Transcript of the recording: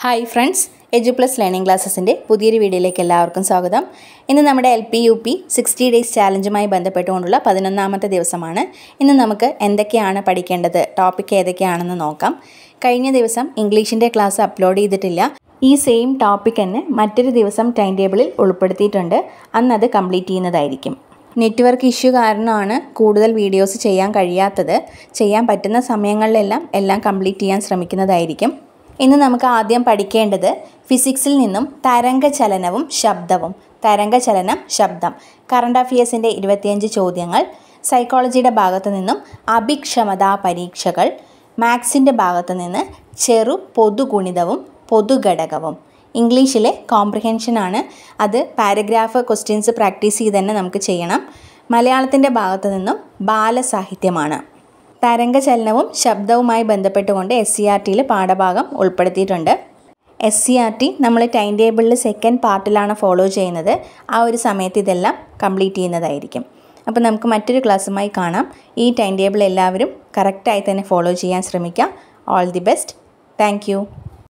hi friends edu plus learning ക്ലാസ്സസിൻ്റെ പുതിയൊരു വീഡിയോയിലേക്ക് എല്ലാവർക്കും സ്വാഗതം ഇന്ന് നമ്മുടെ L P U P sixty days ചാലഞ്ചുമായി ബന്ധപ്പെട്ടുകൊണ്ടുള്ള പതിനൊന്നാമത്തെ ദിവസമാണ് ഇന്ന് നമുക്ക് എന്തൊക്കെയാണ് പഠിക്കേണ്ടത് ടോപ്പിക് ഏതൊക്കെയാണെന്ന് നോക്കാം കഴിഞ്ഞ ദിവസം ഇംഗ്ലീഷിൻ്റെ ക്ലാസ് അപ്ലോഡ് ചെയ്തിട്ടില്ല ഈ സെയിം ടോപ്പിക് തന്നെ മറ്റൊരു ദിവസം ടൈം ടേബിളിൽ ഉൾപ്പെടുത്തിയിട്ടുണ്ട് അത് കംപ്ലീറ്റ് ചെയ്യുന്നതായിരിക്കും നെറ്റ്വർക്ക് ഇഷ്യൂ കാരണമാണ് കൂടുതൽ വീഡിയോസ് ചെയ്യാൻ കഴിയാത്തത് ചെയ്യാൻ പറ്റുന്ന സമയങ്ങളിലെല്ലാം എല്ലാം കംപ്ലീറ്റ് ചെയ്യാൻ ശ്രമിക്കുന്നതായിരിക്കും ഇന്ന് നമുക്ക് ആദ്യം പഠിക്കേണ്ടത് ഫിസിക്സിൽ നിന്നും തരംഗചലനവും ശബ്ദവും തരംഗചലനം ശബ്ദം കറണ്ട് അഫയേഴ്സിൻ്റെ ഇരുപത്തിയഞ്ച് ചോദ്യങ്ങൾ സൈക്കോളജിയുടെ ഭാഗത്തു നിന്നും അഭിക്ഷമതാ പരീക്ഷകൾ മാത്സിൻ്റെ ഭാഗത്തു നിന്ന് ചെറു പൊതുഗുണിതവും പൊതുഘടകവും ഇംഗ്ലീഷിലെ കോംപ്രിഹെൻഷനാണ് അത് പാരഗ്രാഫ് ക്വസ്റ്റ്യൻസ് പ്രാക്ടീസ് ചെയ്ത് തന്നെ നമുക്ക് ചെയ്യണം മലയാളത്തിൻ്റെ ഭാഗത്തു നിന്നും ബാലസാഹിത്യമാണ് തരംഗചലനവും ശബ്ദവുമായി ബന്ധപ്പെട്ടുകൊണ്ട് എസ് സി ആർ ടിയിൽ പാഠഭാഗം ഉൾപ്പെടുത്തിയിട്ടുണ്ട് എസ് സി ആർ ടി നമ്മൾ ടൈം ടേബിളിൽ സെക്കൻഡ് പാർട്ടിലാണ് ഫോളോ ചെയ്യുന്നത് ആ ഒരു സമയത്ത് ഇതെല്ലാം കംപ്ലീറ്റ് ചെയ്യുന്നതായിരിക്കും അപ്പോൾ നമുക്ക് മറ്റൊരു ക്ലാസ്സുമായി കാണാം ഈ ടൈം ടേബിൾ എല്ലാവരും കറക്റ്റായി തന്നെ ഫോളോ ചെയ്യാൻ ശ്രമിക്കുക ഓൾ ദി ബെസ്റ്റ് താങ്ക്